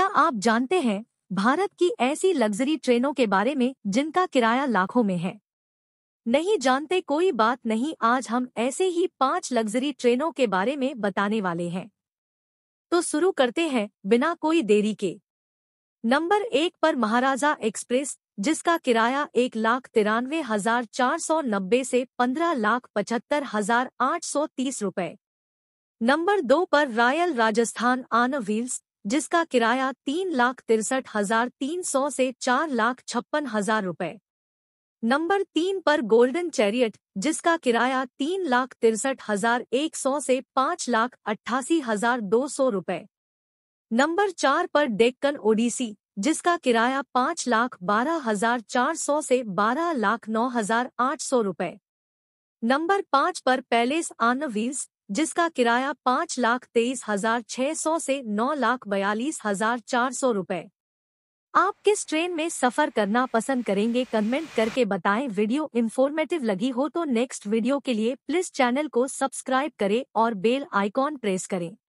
क्या आप जानते हैं भारत की ऐसी लग्जरी ट्रेनों के बारे में जिनका किराया लाखों में है नहीं जानते कोई बात नहीं आज हम ऐसे ही पांच लग्जरी ट्रेनों के बारे में बताने वाले हैं तो शुरू करते हैं बिना कोई देरी के नंबर एक पर महाराजा एक्सप्रेस जिसका किराया एक लाख तिरानवे हजार चार सौ नब्बे से पंद्रह लाख पचहत्तर हजार आठ सौ तीस रुपए नंबर दो पर रॉयल राजस्थान आन व्हील्स जिसका किराया तीन लाख तिरसठ हजार तीन सौ से चार लाख छप्पन हजार रुपये नंबर तीन पर गोल्डन चैरियट जिसका किराया तीन लाख तिरसठ हजार एक सौ से पाँच लाख अट्ठासी हजार दो सौ रुपये नंबर चार पर डेक्कन ओडिसी जिसका किराया पाँच लाख बारह हजार चार सौ से बारह लाख नौ हजार आठ सौ रुपये नंबर पाँच पर पैलेस आन व्हील्स जिसका किराया पाँच लाख तेईस हजार छः सौ से नौ लाख बयालीस हजार चार सौ रूपए आप किस ट्रेन में सफर करना पसंद करेंगे कमेंट करके बताएं वीडियो इन्फॉर्मेटिव लगी हो तो नेक्स्ट वीडियो के लिए प्लीज चैनल को सब्सक्राइब करें और बेल आइकॉन प्रेस करें